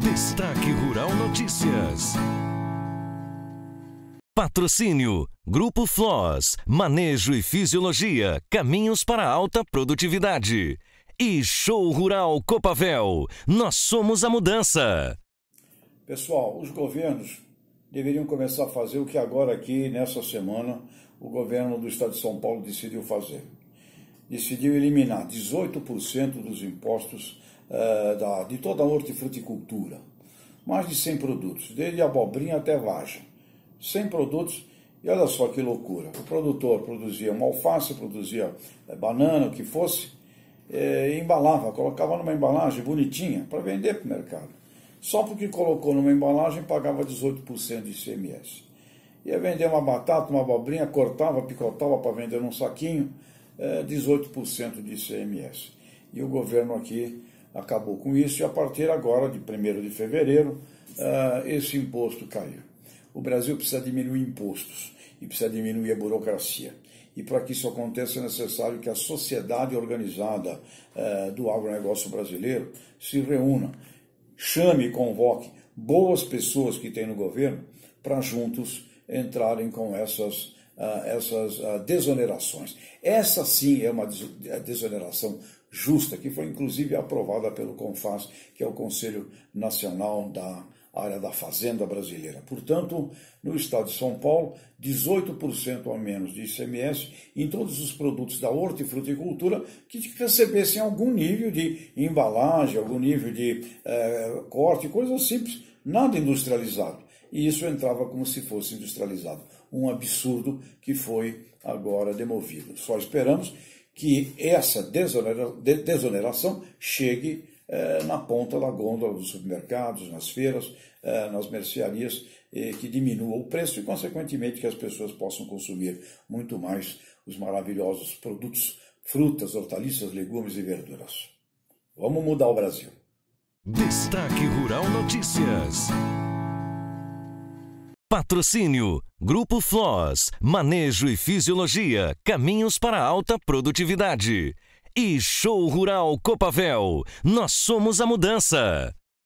Destaque Rural Notícias. Patrocínio: Grupo Flos, Manejo e Fisiologia, caminhos para alta produtividade. E Show Rural Copavel, nós somos a mudança. Pessoal, os governos deveriam começar a fazer o que agora aqui nessa semana o governo do estado de São Paulo decidiu fazer. Decidiu eliminar 18% dos impostos é, da, de toda a hortifruticultura. Mais de 100 produtos, desde abobrinha até vagem. 100 produtos e olha só que loucura. O produtor produzia uma alface, produzia é, banana, o que fosse, é, e embalava, colocava numa embalagem bonitinha para vender para o mercado. Só porque colocou numa embalagem pagava 18% de ICMS. Ia vender uma batata, uma abobrinha, cortava, picotava para vender num saquinho, 18% de ICMS. E o governo aqui acabou com isso e a partir agora de 1 de fevereiro uh, esse imposto caiu. O Brasil precisa diminuir impostos e precisa diminuir a burocracia. E para que isso aconteça é necessário que a sociedade organizada uh, do agronegócio brasileiro se reúna, chame e convoque boas pessoas que tem no governo para juntos entrarem com essas ah, essas ah, desonerações. Essa sim é uma é desoneração justa, que foi inclusive aprovada pelo CONFAS, que é o Conselho Nacional da área da fazenda brasileira. Portanto, no estado de São Paulo, 18% a menos de ICMS em todos os produtos da hortifruticultura que recebessem algum nível de embalagem, algum nível de eh, corte, coisas simples, nada industrializado e isso entrava como se fosse industrializado. Um absurdo que foi agora demovido. Só esperamos que essa desoneração chegue eh, na ponta da gôndola dos supermercados, nas feiras, eh, nas mercearias, que diminua o preço e, consequentemente, que as pessoas possam consumir muito mais os maravilhosos produtos, frutas, hortaliças, legumes e verduras. Vamos mudar o Brasil. Destaque Rural Notícias. Patrocínio: Grupo Flos, Manejo e Fisiologia, Caminhos para Alta Produtividade. E Show Rural Copavel, nós somos a mudança.